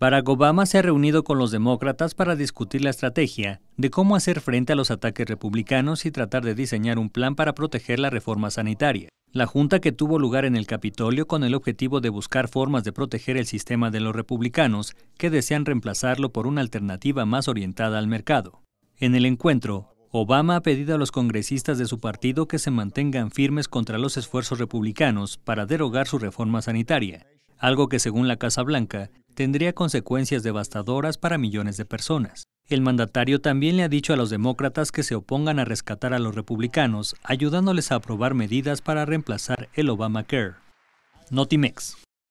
Barack Obama se ha reunido con los demócratas para discutir la estrategia de cómo hacer frente a los ataques republicanos y tratar de diseñar un plan para proteger la reforma sanitaria. La junta que tuvo lugar en el Capitolio con el objetivo de buscar formas de proteger el sistema de los republicanos que desean reemplazarlo por una alternativa más orientada al mercado. En el encuentro, Obama ha pedido a los congresistas de su partido que se mantengan firmes contra los esfuerzos republicanos para derogar su reforma sanitaria, algo que según la Casa Blanca tendría consecuencias devastadoras para millones de personas. El mandatario también le ha dicho a los demócratas que se opongan a rescatar a los republicanos, ayudándoles a aprobar medidas para reemplazar el Obamacare. Notimex.